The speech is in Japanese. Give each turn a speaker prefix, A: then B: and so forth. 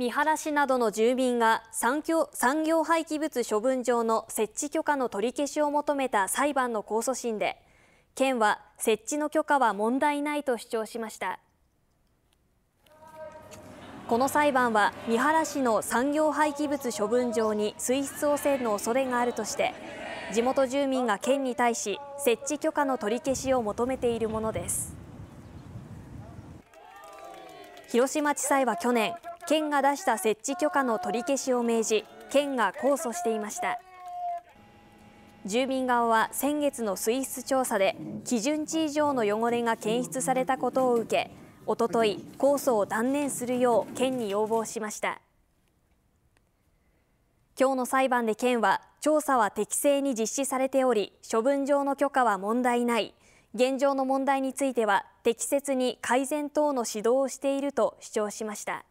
A: 三原市などの住民が産業産業廃棄物処分場の設置許可の取り消しを求めた裁判の控訴審で県は設置の許可は問題ないと主張しましたこの裁判は三原市の産業廃棄物処分場に水質汚染の恐れがあるとして地元住民が県に対し設置許可の取り消しを求めているものです広島地裁は去年県が出した設置許可の取り消しを命じ県が控訴していました住民側は先月の水質調査で基準値以上の汚れが検出されたことを受けおととい控訴を断念するよう県に要望しました今日の裁判で県は調査は適正に実施されており処分上の許可は問題ない現状の問題については適切に改善等の指導をしていると主張しました。